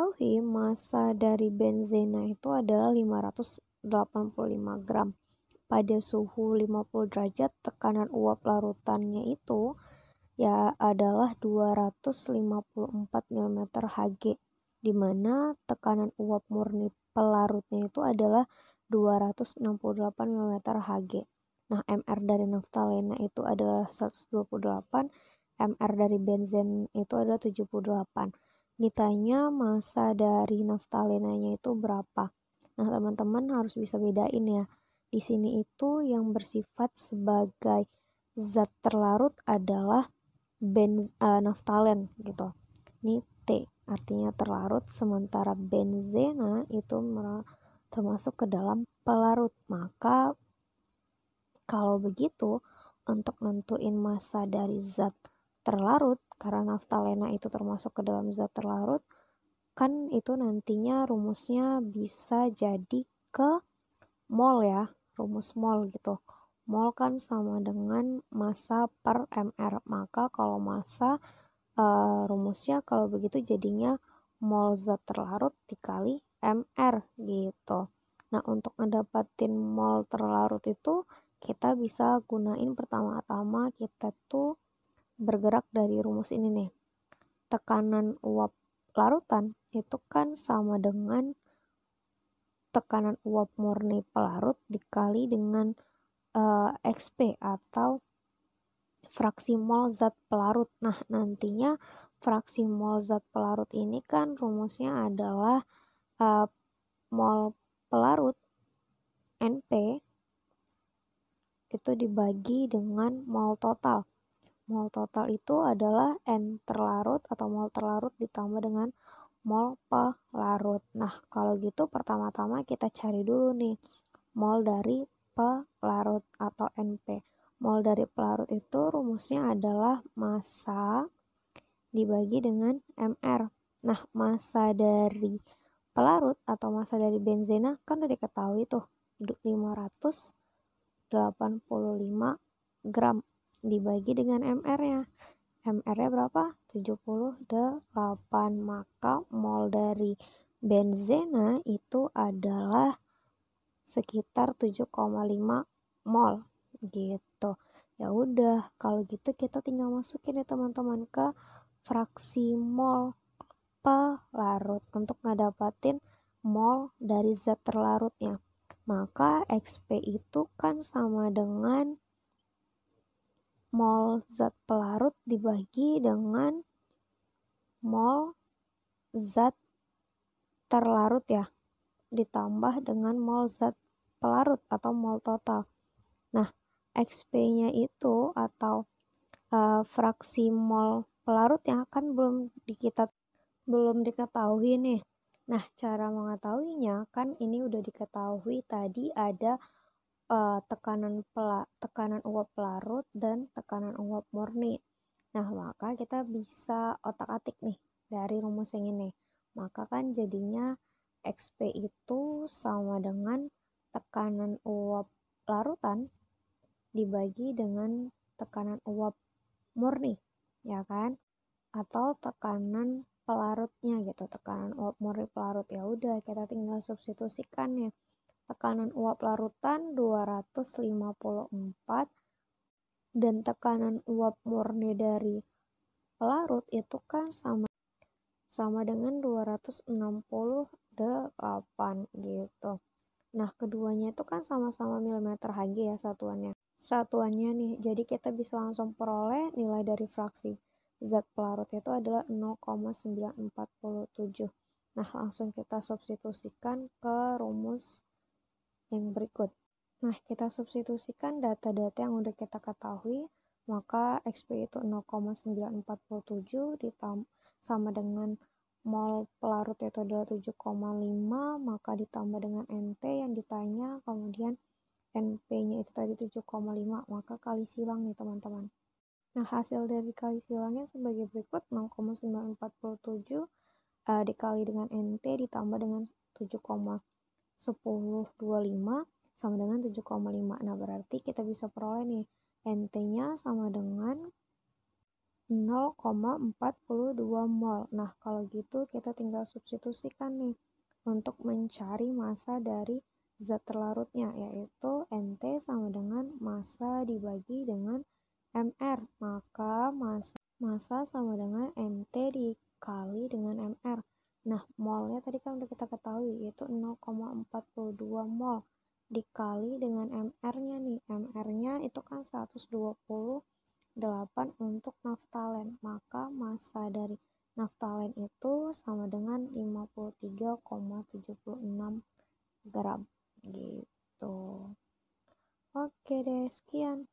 diketahui massa dari benzena itu adalah 585 gram. Pada suhu 50 derajat, tekanan uap larutannya itu ya adalah 254 mm Hg, di mana tekanan uap murni pelarutnya itu adalah 268 mm Hg. Nah, MR dari naftalena itu adalah 128, MR dari benzen itu adalah 78 ditanya masa dari naftalinanya itu berapa. Nah, teman-teman harus bisa bedain ya. Di sini itu yang bersifat sebagai zat terlarut adalah ben, uh, naftalen gitu. Ini T artinya terlarut sementara benzena itu termasuk ke dalam pelarut. Maka kalau begitu untuk nentuin masa dari zat terlarut karena naftalena itu termasuk ke dalam zat terlarut kan itu nantinya rumusnya bisa jadi ke mol ya rumus mol gitu mol kan sama dengan massa per mr maka kalau massa e, rumusnya kalau begitu jadinya mol zat terlarut dikali mr gitu nah untuk ngedapatin mol terlarut itu kita bisa gunain pertama-tama kita tuh bergerak dari rumus ini nih. Tekanan uap larutan itu kan sama dengan tekanan uap murni pelarut dikali dengan uh, eh, XP atau fraksi mol zat pelarut. Nah, nantinya fraksi mol zat pelarut ini kan rumusnya adalah uh, mol pelarut NP itu dibagi dengan mol total. Mol total itu adalah N terlarut atau mol terlarut ditambah dengan mol pelarut. Nah, kalau gitu pertama-tama kita cari dulu nih mol dari pelarut atau NP. Mol dari pelarut itu rumusnya adalah massa dibagi dengan MR. Nah, massa dari pelarut atau massa dari benzena kan udah diketahui tuh 585 gram dibagi dengan MR-nya. Ya. MR-nya berapa? 78. Maka mol dari benzena itu adalah sekitar 7,5 mol gitu. Ya udah, kalau gitu kita tinggal masukin ya teman-teman ke fraksi mol pelarut untuk ngedapatin mol dari zat terlarutnya. Maka XP itu kan sama dengan mol zat pelarut dibagi dengan mol zat terlarut ya ditambah dengan mol zat pelarut atau mol total. Nah, XP-nya itu atau uh, fraksi mol pelarut yang akan belum di kita belum diketahui nih. Nah, cara mengetahuinya kan ini udah diketahui tadi ada uh, tekanan pela tekanan uap pelarut dan tekanan uap murni. Nah, maka kita bisa otak-atik nih dari rumus yang ini. Maka kan jadinya XP itu sama dengan tekanan uap larutan dibagi dengan tekanan uap murni, ya kan? Atau tekanan pelarutnya gitu, tekanan uap murni pelarut. Ya udah, kita tinggal substitusikan ya tekanan uap larutan 254 dan tekanan uap murni dari pelarut itu kan sama sama dengan 268 gitu. Nah, keduanya itu kan sama-sama milimeter Hg ya satuannya. Satuannya nih, jadi kita bisa langsung peroleh nilai dari fraksi zat pelarut itu adalah 0,947. Nah, langsung kita substitusikan ke rumus yang berikut. Nah, kita substitusikan data-data yang udah kita ketahui, maka XP itu 0,947 ditambah sama dengan mol pelarut itu adalah 7,5 maka ditambah dengan NT yang ditanya kemudian NP-nya itu tadi 7,5 maka kali silang nih teman-teman nah hasil dari kali silangnya sebagai berikut 0,947 uh, eh, dikali dengan NT ditambah dengan 7,5 1025 sama dengan 7,5. Nah, berarti kita bisa peroleh nih NT-nya sama dengan 0,42 mol. Nah, kalau gitu kita tinggal substitusikan nih untuk mencari massa dari zat terlarutnya yaitu NT sama dengan massa dibagi dengan MR. Maka massa massa sama dengan NT dikali dengan MR. Nah, molnya tadi kan udah kita ketahui yaitu 0,42 mol dikali dengan MR-nya nih. MR-nya itu kan 128 untuk naftalen. Maka massa dari naftalen itu sama dengan 53,76 gram gitu. Oke deh, sekian.